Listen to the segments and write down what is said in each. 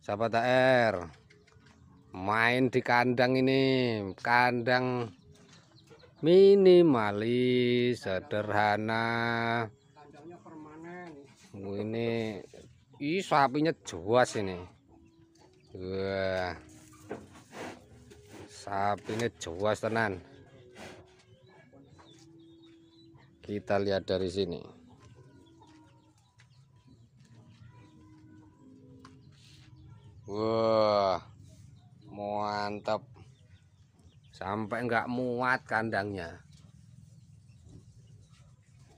sahabat air main di kandang ini kandang minimalis sederhana ini ih sapinya jelas ini wah sapinya jelas tenan kita lihat dari sini Wah, mantap. Sampai nggak muat kandangnya.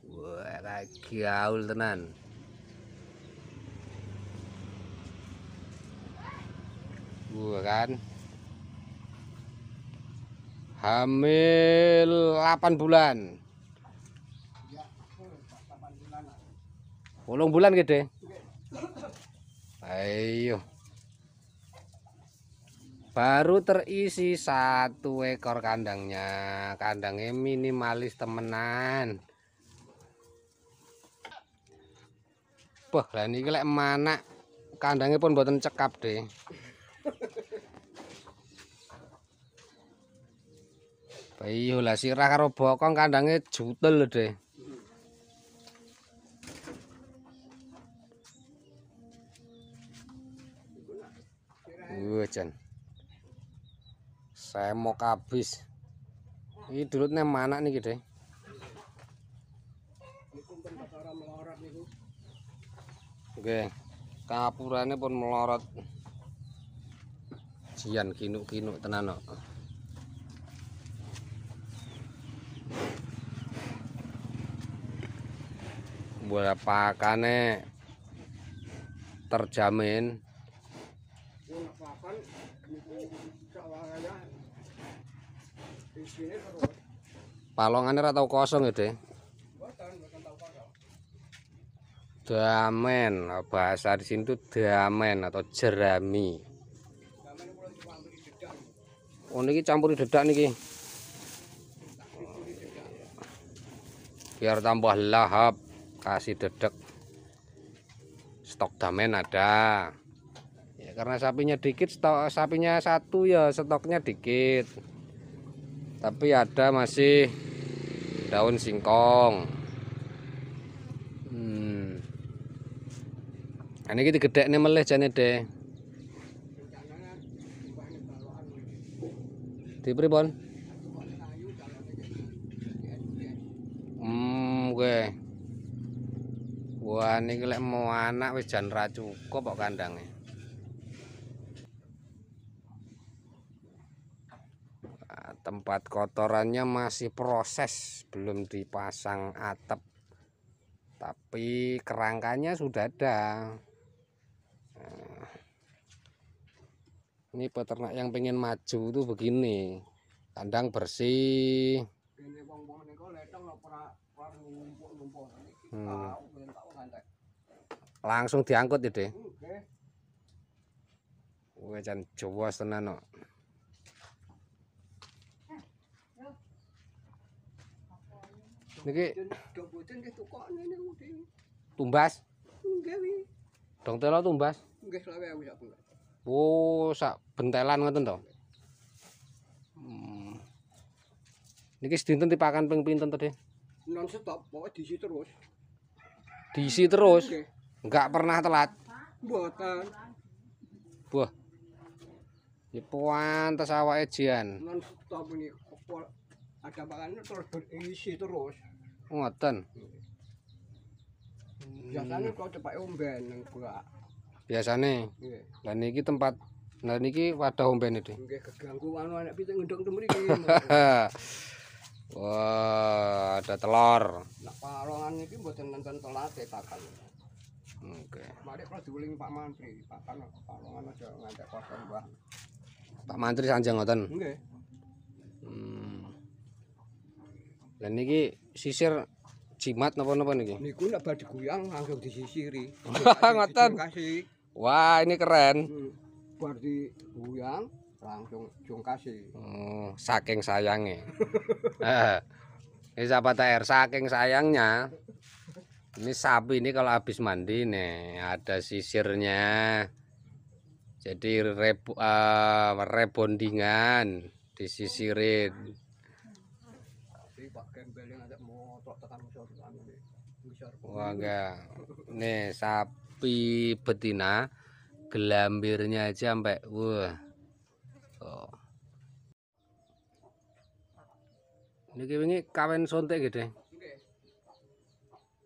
Wah, kayak haul tenan. Gua kan. hamil 8 bulan. Pulung bulan gede. Ayo baru terisi satu ekor kandangnya kandangnya minimalis temenan Wah, lah ini kayak mana kandangnya pun buatan cekap deh Bayu iya lah sirah karo bokong kandangnya jutel deh Wujan saya mau kabis ini dulutnya mana nih gede oke kapurannya pun melorot jian kinuk-kinuk tenan kok bola pakane terjamin. Palongannya rata kosong ya, deh. Damen, nah, bahasa di sini tuh damen atau jerami. Oh campur di dedak nih. Biar tambah lahap, kasih dedak. Stok damen ada. Ya karena sapinya dikit, stok sapinya satu ya stoknya dikit tapi ada masih daun singkong hmm. Nah, ini kita gede nih meleh jane deh di pribon hmm gue wah ini lek mau anak wis jan ra cukup kok kandangnya tempat kotorannya masih proses belum dipasang atap tapi kerangkanya sudah ada nah, ini peternak yang pengen maju itu begini kandang bersih hmm. langsung diangkut ya deh Wajan Jawa senang Niki. Tumbas. Nggih. Dong telo tumbas. Nggih, lawe sak tumbas. Oh, sak bentelan ngoten to. Hmm. Niki sedinten dipakan ping pinten to, Dek? Non stop, pokoke diisi terus. Diisi terus. Enggak pernah telat. Mboten. Buah. Ya puan tes awake jian. Non stop ini. Ada pakannya terus berisi terus. Ngoten. Biasane kok cepake omben nang gak. Biasane. Nggih. niki tempat lah niki wadah omben iki. Nggih, geganggu anu anak pitik ngendok temu Wah, ada telur. Nek palongan iki mboten nenten telat e Oke. Mari kula diuling Pak Mantri, Pak Kan palongan aja ngantek kosong, Pak. Pak Mantri sanjang ngoten. Nggih. Dan niki sisir jimat napa-napa niki? Niku nek badhe goyang langsung disisiri. Ngoten. Wah, ini keren. Hmm. Bar kuyang langsung jongkasi. Oh, saking sayangnya. Eh, ini sahabat air saking sayangnya. Ini sapi ini kalau habis mandi nih ada sisirnya. Jadi rebo, uh, eh, rebondingan disisirin. Wangga. Nih sapi betina gelambirnya aja sampai wah. Oh. ini wingi kawin sontek gede.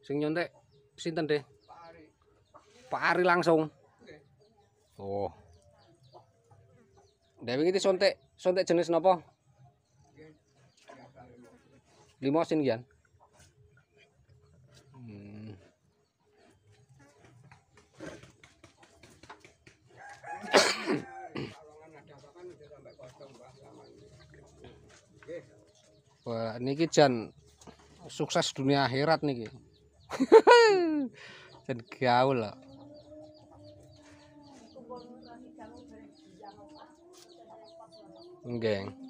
Sing nyontek sinten deh? Pak Ari langsung. Oh. Dewi ini sontek, sontek jenis nopo limosin kian hmm. Wah, niki jan sukses dunia akhirat niki. jan gaul lah. Nggih.